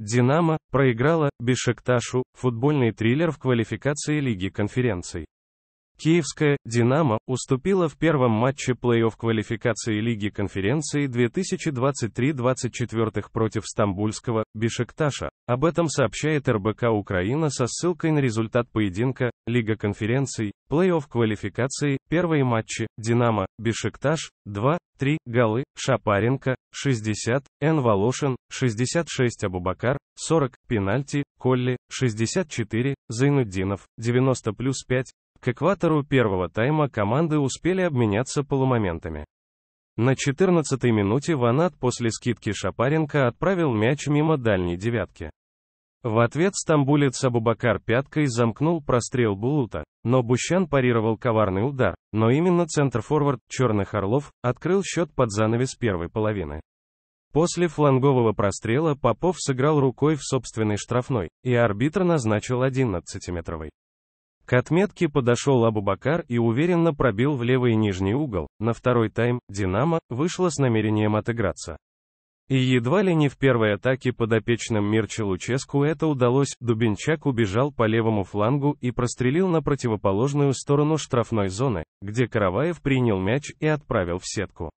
«Динамо» проиграла «Бешикташу» футбольный триллер в квалификации Лиги конференций. Киевская «Динамо» уступила в первом матче плей-офф квалификации Лиги конференции 2023-24 против стамбульского «Бешикташа». Об этом сообщает РБК Украина со ссылкой на результат поединка Лига конференций, плей-офф квалификации, первые матчи «Динамо», «Бешикташ», 2, 3, голы, Шапаренко, 60, Н. Волошин, 66 Абубакар, 40, пенальти, Колли, 64, Зайнуддинов, 90 плюс 5. К экватору первого тайма команды успели обменяться полумоментами. На 14-й минуте Ванат после скидки Шапаренко отправил мяч мимо дальней девятки. В ответ стамбулец Абубакар пяткой замкнул прострел Булута, но Бущан парировал коварный удар, но именно центр-форвард «Черных орлов» открыл счет под занавес первой половины. После флангового прострела Попов сыграл рукой в собственной штрафной, и арбитр назначил 11-метровый. К отметке подошел Абубакар и уверенно пробил в левый нижний угол. На второй тайм «Динамо» вышло с намерением отыграться. И едва ли не в первой атаке подопечным Мирчелу Ческу это удалось, Дубинчак убежал по левому флангу и прострелил на противоположную сторону штрафной зоны, где Караваев принял мяч и отправил в сетку.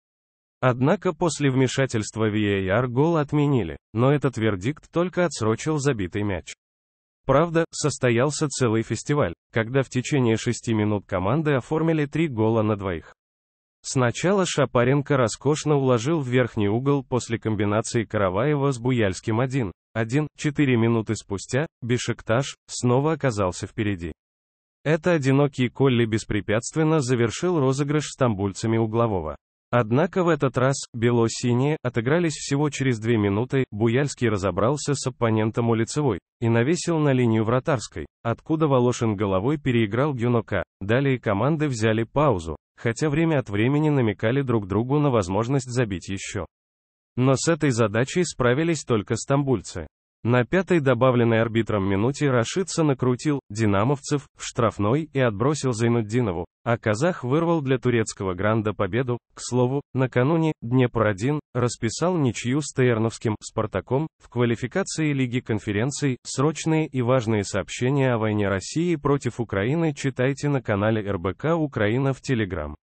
Однако после вмешательства VAR гол отменили, но этот вердикт только отсрочил забитый мяч. Правда, состоялся целый фестиваль, когда в течение шести минут команды оформили три гола на двоих. Сначала Шапаренко роскошно уложил в верхний угол после комбинации Караваева с Буяльским 1, 1, четыре минуты спустя, Бешикташ, снова оказался впереди. Это одинокий Колли беспрепятственно завершил розыгрыш стамбульцами углового. Однако в этот раз, бело-синие, отыгрались всего через две минуты, Буяльский разобрался с оппонентом у лицевой, и навесил на линию вратарской, откуда Волошин головой переиграл Гюнока. Далее команды взяли паузу, хотя время от времени намекали друг другу на возможность забить еще. Но с этой задачей справились только стамбульцы. На пятой добавленной арбитром минуте Рашидса накрутил «Динамовцев» в штрафной и отбросил Зайнуддинову, а казах вырвал для турецкого гранда победу. К слову, накануне Днепр-1 расписал ничью с Тейерновским «Спартаком» в квалификации Лиги конференций. Срочные и важные сообщения о войне России против Украины читайте на канале РБК Украина в Телеграм.